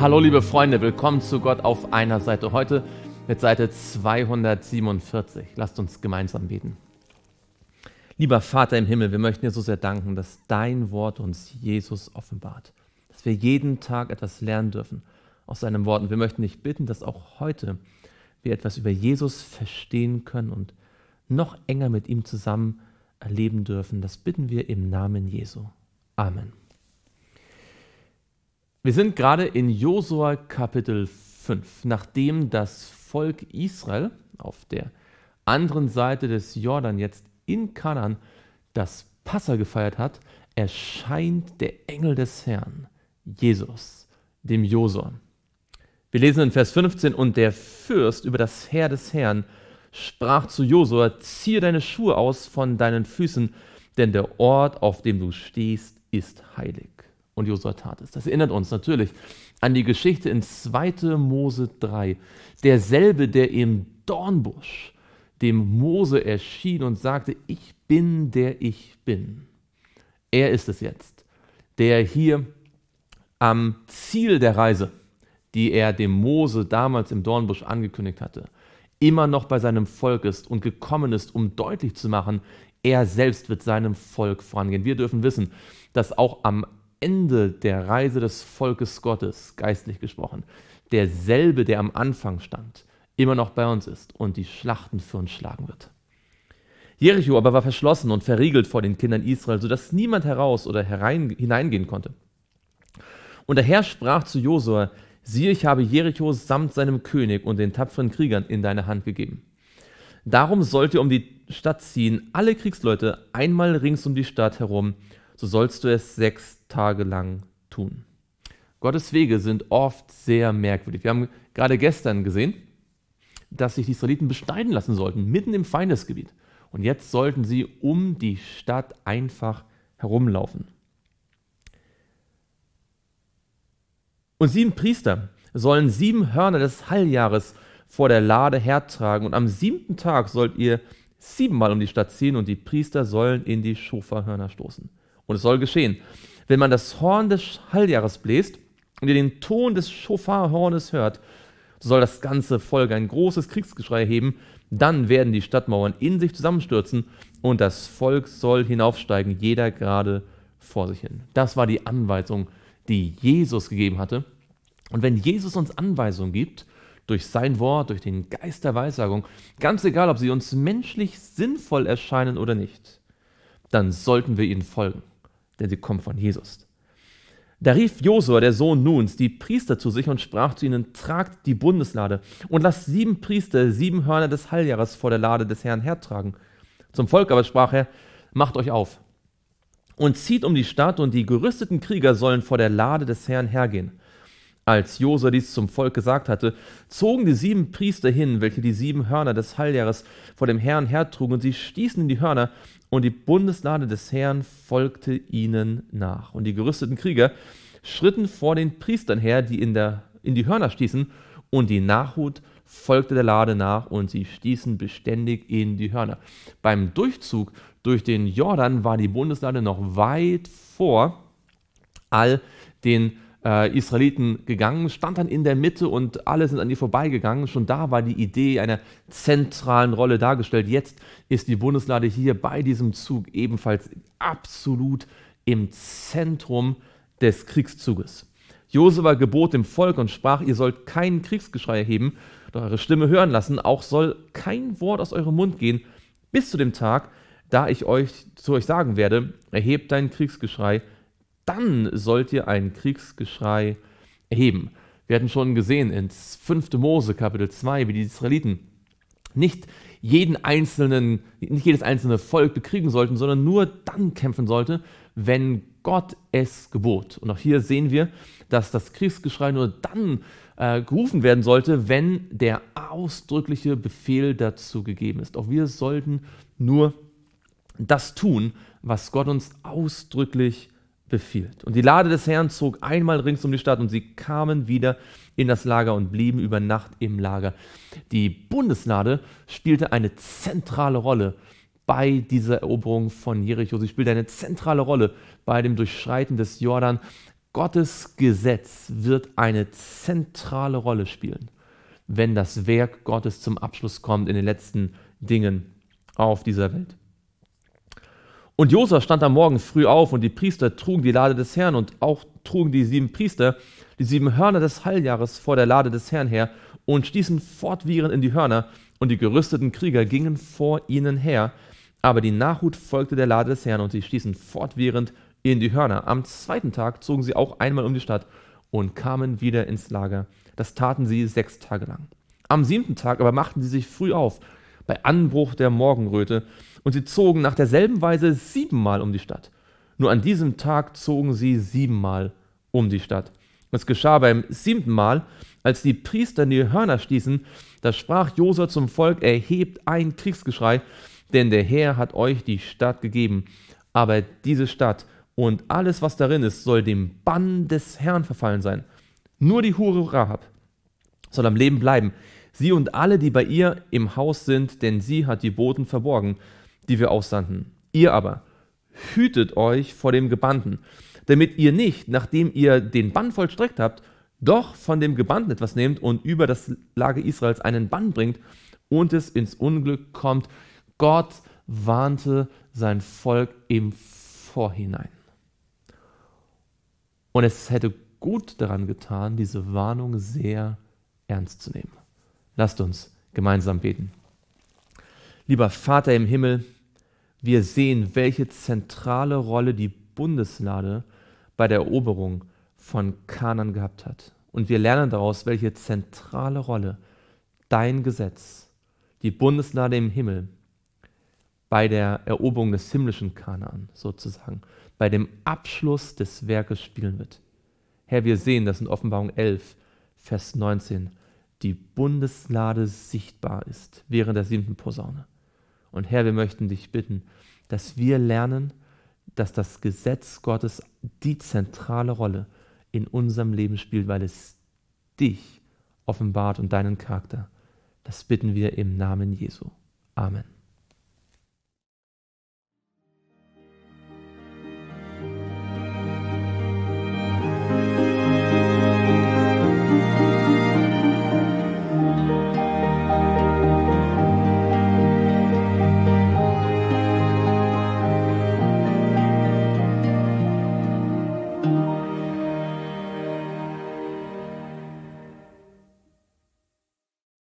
Hallo liebe Freunde, willkommen zu Gott auf einer Seite. Heute mit Seite 247. Lasst uns gemeinsam beten. Lieber Vater im Himmel, wir möchten dir so sehr danken, dass dein Wort uns Jesus offenbart, dass wir jeden Tag etwas lernen dürfen aus seinem Wort. Und wir möchten dich bitten, dass auch heute wir etwas über Jesus verstehen können und noch enger mit ihm zusammen erleben dürfen. Das bitten wir im Namen Jesu. Amen. Wir sind gerade in Josua Kapitel 5, nachdem das Volk Israel auf der anderen Seite des Jordan jetzt in Kanan das Passa gefeiert hat, erscheint der Engel des Herrn, Jesus, dem Josua. Wir lesen in Vers 15 und der Fürst über das Heer des Herrn sprach zu Josua: Ziehe deine Schuhe aus von deinen Füßen, denn der Ort, auf dem du stehst, ist heilig und Josua tat es. Das erinnert uns natürlich an die Geschichte in 2. Mose 3. Derselbe, der im Dornbusch dem Mose erschien und sagte, ich bin der ich bin. Er ist es jetzt, der hier am Ziel der Reise, die er dem Mose damals im Dornbusch angekündigt hatte, immer noch bei seinem Volk ist und gekommen ist, um deutlich zu machen, er selbst wird seinem Volk vorangehen. Wir dürfen wissen, dass auch am Ende der Reise des Volkes Gottes, geistlich gesprochen, derselbe, der am Anfang stand, immer noch bei uns ist und die Schlachten für uns schlagen wird. Jericho aber war verschlossen und verriegelt vor den Kindern Israel, sodass niemand heraus oder herein, hineingehen konnte. Und der Herr sprach zu Josua, siehe, ich habe Jericho samt seinem König und den tapferen Kriegern in deine Hand gegeben. Darum sollt ihr um die Stadt ziehen, alle Kriegsleute, einmal rings um die Stadt herum, so sollst du es sechs Tage lang tun. Gottes Wege sind oft sehr merkwürdig. Wir haben gerade gestern gesehen, dass sich die Israeliten beschneiden lassen sollten, mitten im Feindesgebiet. Und jetzt sollten sie um die Stadt einfach herumlaufen. Und sieben Priester sollen sieben Hörner des Halljahres vor der Lade hertragen. Und am siebten Tag sollt ihr siebenmal um die Stadt ziehen und die Priester sollen in die Schofahörner stoßen. Und es soll geschehen. Wenn man das Horn des Halljahres bläst und ihr den Ton des Schofarhornes hört, so soll das ganze Volk ein großes Kriegsgeschrei heben, dann werden die Stadtmauern in sich zusammenstürzen und das Volk soll hinaufsteigen, jeder gerade vor sich hin. Das war die Anweisung, die Jesus gegeben hatte. Und wenn Jesus uns Anweisungen gibt, durch sein Wort, durch den Geist der Weissagung, ganz egal, ob sie uns menschlich sinnvoll erscheinen oder nicht, dann sollten wir ihnen folgen denn sie kommen von Jesus. Da rief Josua, der Sohn Nuns, die Priester zu sich und sprach zu ihnen: Tragt die Bundeslade und lasst sieben Priester sieben Hörner des Halljahres vor der Lade des Herrn hertragen. Zum Volk aber sprach er: Macht euch auf und zieht um die Stadt, und die gerüsteten Krieger sollen vor der Lade des Herrn hergehen. Als Jose dies zum Volk gesagt hatte, zogen die sieben Priester hin, welche die sieben Hörner des Halljahres vor dem Herrn hertrugen, und sie stießen in die Hörner, und die Bundeslade des Herrn folgte ihnen nach. Und die gerüsteten Krieger schritten vor den Priestern her, die in, der, in die Hörner stießen, und die Nachhut folgte der Lade nach, und sie stießen beständig in die Hörner. Beim Durchzug durch den Jordan war die Bundeslade noch weit vor all den äh, Israeliten gegangen, stand dann in der Mitte und alle sind an ihr vorbeigegangen. Schon da war die Idee einer zentralen Rolle dargestellt. Jetzt ist die Bundeslade hier bei diesem Zug ebenfalls absolut im Zentrum des Kriegszuges. Josua gebot dem Volk und sprach, ihr sollt keinen Kriegsgeschrei erheben oder eure Stimme hören lassen, auch soll kein Wort aus eurem Mund gehen, bis zu dem Tag, da ich euch zu euch sagen werde, erhebt dein Kriegsgeschrei dann sollt ihr ein Kriegsgeschrei erheben. Wir hatten schon gesehen in 5. Mose Kapitel 2, wie die Israeliten nicht jeden einzelnen, nicht jedes einzelne Volk bekriegen sollten, sondern nur dann kämpfen sollte, wenn Gott es gebot. Und auch hier sehen wir, dass das Kriegsgeschrei nur dann äh, gerufen werden sollte, wenn der ausdrückliche Befehl dazu gegeben ist. Auch wir sollten nur das tun, was Gott uns ausdrücklich befiehlt. Und die Lade des Herrn zog einmal rings um die Stadt und sie kamen wieder in das Lager und blieben über Nacht im Lager. Die Bundeslade spielte eine zentrale Rolle bei dieser Eroberung von Jericho. Sie spielte eine zentrale Rolle bei dem Durchschreiten des Jordan. Gottes Gesetz wird eine zentrale Rolle spielen, wenn das Werk Gottes zum Abschluss kommt in den letzten Dingen auf dieser Welt. Und Josua stand am Morgen früh auf und die Priester trugen die Lade des Herrn und auch trugen die sieben Priester die sieben Hörner des Halljahres vor der Lade des Herrn her und stießen fortwährend in die Hörner und die gerüsteten Krieger gingen vor ihnen her. Aber die Nachhut folgte der Lade des Herrn und sie stießen fortwährend in die Hörner. Am zweiten Tag zogen sie auch einmal um die Stadt und kamen wieder ins Lager. Das taten sie sechs Tage lang. Am siebten Tag aber machten sie sich früh auf, bei Anbruch der Morgenröte, und sie zogen nach derselben Weise siebenmal um die Stadt. Nur an diesem Tag zogen sie siebenmal um die Stadt. Und es geschah beim siebten Mal, als die Priester in die Hörner stießen, da sprach Josua zum Volk, erhebt ein Kriegsgeschrei, denn der Herr hat euch die Stadt gegeben. Aber diese Stadt und alles, was darin ist, soll dem Bann des Herrn verfallen sein. Nur die Hure Rahab soll am Leben bleiben, sie und alle, die bei ihr im Haus sind, denn sie hat die Boten verborgen die wir aussandten. Ihr aber hütet euch vor dem Gebannten, damit ihr nicht, nachdem ihr den Bann vollstreckt habt, doch von dem Gebannten etwas nehmt und über das Lager Israels einen Bann bringt und es ins Unglück kommt. Gott warnte sein Volk im Vorhinein. Und es hätte gut daran getan, diese Warnung sehr ernst zu nehmen. Lasst uns gemeinsam beten. Lieber Vater im Himmel, wir sehen, welche zentrale Rolle die Bundeslade bei der Eroberung von Kanan gehabt hat. Und wir lernen daraus, welche zentrale Rolle dein Gesetz, die Bundeslade im Himmel, bei der Eroberung des himmlischen Kanan sozusagen, bei dem Abschluss des Werkes spielen wird. Herr, wir sehen dass in Offenbarung 11, Vers 19, die Bundeslade sichtbar ist während der siebten Posaune. Und Herr, wir möchten dich bitten, dass wir lernen, dass das Gesetz Gottes die zentrale Rolle in unserem Leben spielt, weil es dich offenbart und deinen Charakter. Das bitten wir im Namen Jesu. Amen.